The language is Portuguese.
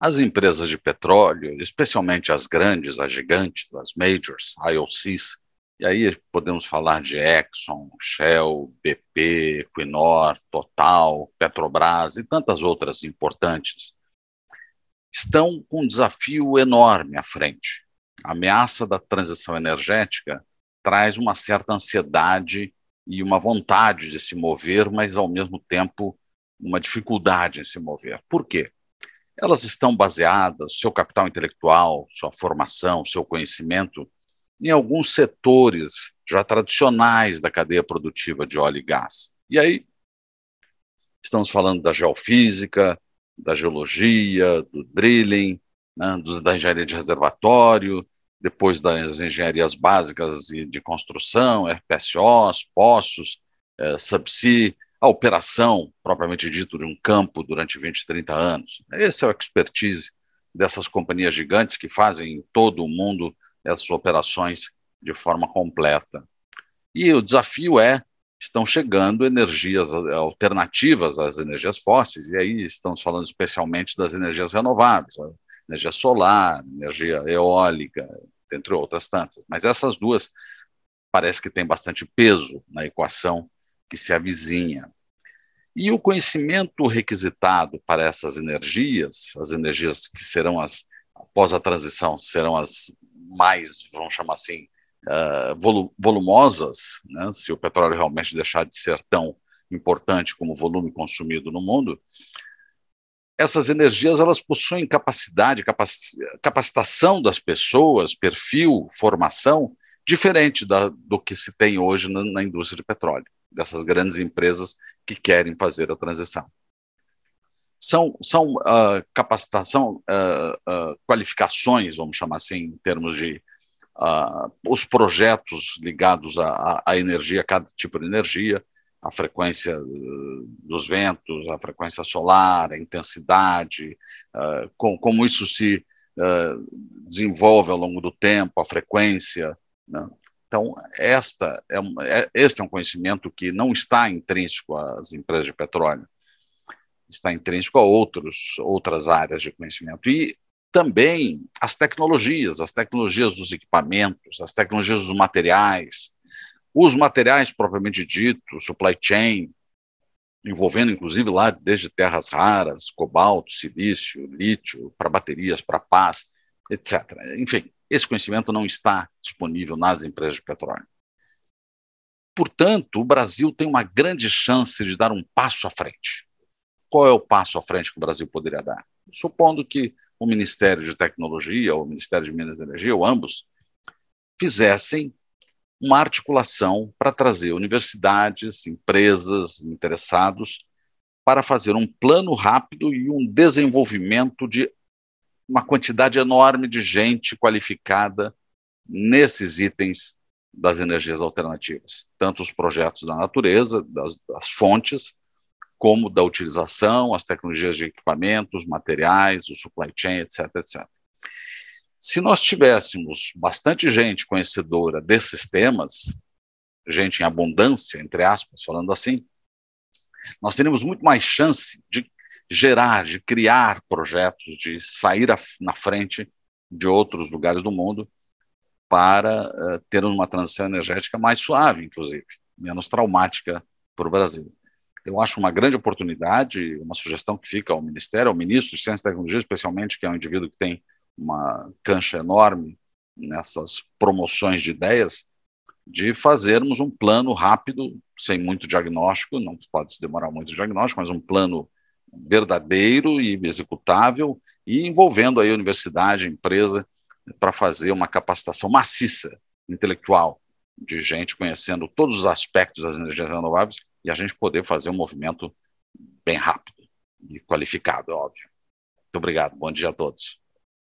As empresas de petróleo, especialmente as grandes, as gigantes, as majors, IOCs, e aí podemos falar de Exxon, Shell, BP, Equinor, Total, Petrobras e tantas outras importantes, estão com um desafio enorme à frente. A ameaça da transição energética traz uma certa ansiedade e uma vontade de se mover, mas ao mesmo tempo uma dificuldade em se mover. Por quê? elas estão baseadas, seu capital intelectual, sua formação, seu conhecimento, em alguns setores já tradicionais da cadeia produtiva de óleo e gás. E aí, estamos falando da geofísica, da geologia, do drilling, né, da engenharia de reservatório, depois das engenharias básicas e de construção, RPSOs, poços, é, subsea, a operação, propriamente dito, de um campo durante 20, 30 anos. Esse é o expertise dessas companhias gigantes que fazem em todo o mundo essas operações de forma completa. E o desafio é: estão chegando energias alternativas às energias fósseis, e aí estamos falando especialmente das energias renováveis, energia solar, energia eólica, entre outras tantas. Mas essas duas parece que têm bastante peso na equação que se avizinha. E o conhecimento requisitado para essas energias, as energias que serão as, após a transição, serão as mais, vamos chamar assim, uh, volu volumosas, né? se o petróleo realmente deixar de ser tão importante como o volume consumido no mundo, essas energias elas possuem capacidade, capacitação das pessoas, perfil, formação, diferente da, do que se tem hoje na, na indústria de petróleo dessas grandes empresas que querem fazer a transição. São, são uh, ah, capacitação, uh, ah, uh, ah, qualificações, vamos chamar assim, em termos de os projetos ligados à, à energia, a cada tipo de energia, a frequência dos ventos, a frequência solar, a intensidade, com, como isso se desenvolve ao longo do tempo, a frequência, né? Então, esta é, é, este é um conhecimento que não está intrínseco às empresas de petróleo, está intrínseco a outros, outras áreas de conhecimento. E também as tecnologias, as tecnologias dos equipamentos, as tecnologias dos materiais, os materiais propriamente dito, supply chain, envolvendo inclusive lá desde terras raras, cobalto, silício, lítio, para baterias, para paz, etc. Enfim, esse conhecimento não está disponível nas empresas de petróleo. Portanto, o Brasil tem uma grande chance de dar um passo à frente. Qual é o passo à frente que o Brasil poderia dar? Supondo que o Ministério de Tecnologia ou o Ministério de Minas e Energia, ou ambos, fizessem uma articulação para trazer universidades, empresas, interessados para fazer um plano rápido e um desenvolvimento de uma quantidade enorme de gente qualificada nesses itens das energias alternativas, tanto os projetos da natureza, das, das fontes, como da utilização, as tecnologias de equipamentos, materiais, o supply chain, etc, etc. Se nós tivéssemos bastante gente conhecedora desses temas, gente em abundância, entre aspas, falando assim, nós teríamos muito mais chance de gerar, de criar projetos, de sair a, na frente de outros lugares do mundo para uh, ter uma transição energética mais suave, inclusive, menos traumática para o Brasil. Eu acho uma grande oportunidade, uma sugestão que fica ao Ministério, ao Ministro de Ciência e Tecnologia, especialmente, que é um indivíduo que tem uma cancha enorme nessas promoções de ideias, de fazermos um plano rápido, sem muito diagnóstico, não pode se demorar muito o diagnóstico, mas um plano verdadeiro e executável e envolvendo aí a universidade, a empresa, para fazer uma capacitação maciça, intelectual, de gente conhecendo todos os aspectos das energias renováveis e a gente poder fazer um movimento bem rápido e qualificado, é óbvio. Muito obrigado, bom dia a todos.